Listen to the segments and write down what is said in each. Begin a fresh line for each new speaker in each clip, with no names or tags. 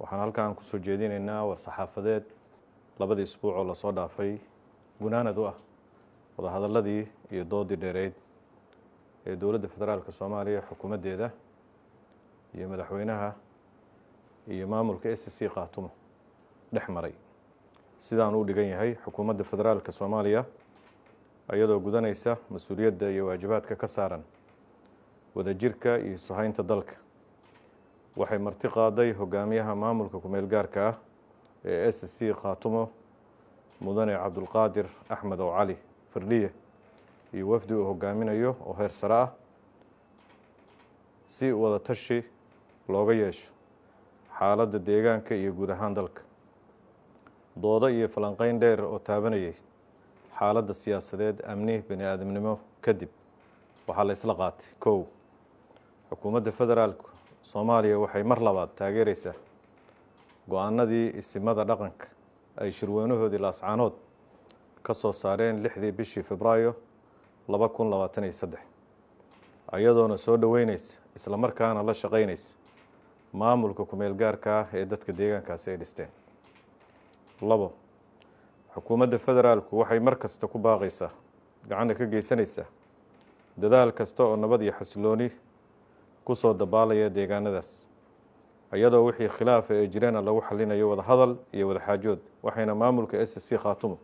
waxaan halkan kusoo jeedinaynaa war-saxaafadeed labadii isbuuc oo lasoo dhaafay gunaanad u ah wadahadalladii iyo doodii dheereyd ee dowladda federaalka soomaaliya xukuumaddeeda iyo madaxweynaha iyo maamulka s c khaatumo dhex maray sidaan u dhigan yahay xukuumadda federaalka soomaaliya iyadoo gudanaysa mas-uuliyadda iyo waajibaadka ka saaran wadajirka iyo isu haynta dalka waxay marti qaaday hogaamiyaha maamulka ku gaarka ah ee s c khaatumo mudane cabdulqaadir axmed oo cali firdhiye iyo wafdi uu hogaaminayo oo heer sare ah si wada tashi looga yeesho xaaladda deegaanka iyo guud ahaan dalka doodo iyo falanqayn dheer oo taabanayay xaaladda siyaasadeed amni bani aadamnimo kadib waxaa la isla qaatay kow xukuumadda federaalku soomaaliya waxay mar labaad taageereysaa go-aanadii isimada dhaqanka ay shirweynahoodii laascaanood ka soo saareen lixdii bishii febraayo laba kun labaatan iyo saddex ayadoona soo isla markaana la shaqaynaysa maamulka ku gaarka ah ee dadka deegaankaasi ay dhisteen labo xukuumadda federaalku waxay mar kasta ku baaqaysaa gacana ka geysanaysaa dadaal kasta oo nabad iyo xasilooni ku soo dabaalaya deegaanadaas iyadoo wixii khilaafa ee jireena ah lagu xalinayo wadahadal iyo wadaxaajood waxayna maamulka s c khaatumo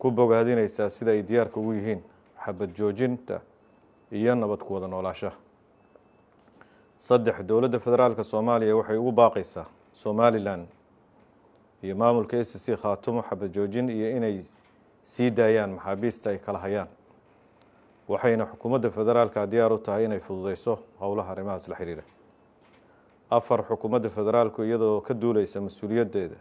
ku bogaadinaysaa sida ay diyaarka ugu yihiin xabad joojinta iyo nabad ku wada noolaashaha saddex dowladda federaalka soomaaliya waxay ugu baaqaysaa somalilan iyo maamulka s c khaatumo xabad joojin iyo inay sii daayaan maxaabiista ay kala hayaan waxayna xukuumadda federaalka diyaar u tahay inay fududeyso howlaha arrimahaas la xiriira afar xukuumadda federaalku iyadoo ka duuleysa mas-uuliyaddeeda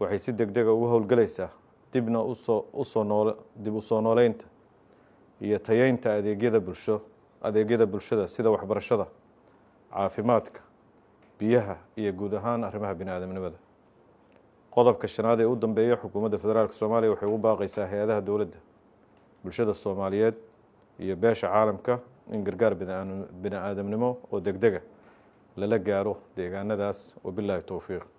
waxay si deg dega ah ugu howlgelaysaa dibna usoo usoo nool dib u soo nooleynta iyo tayeynta adeegyada bulsho adeegyada bulshada sida waxbarashada caafimaadka biyaha iyo guud ahaan arrimaha bini aadamnimada qodobka shanaad ee u dambeeya xukuumadda federaalka soomaaliya waxay ugu baaqaysaa hay-adaha dowladda bulshada soomaaliyeed iyo beesha caalamka in gargaar bini aadamnimo oo degdega lala gaaro deegaanadaas wabilaahi towfiiq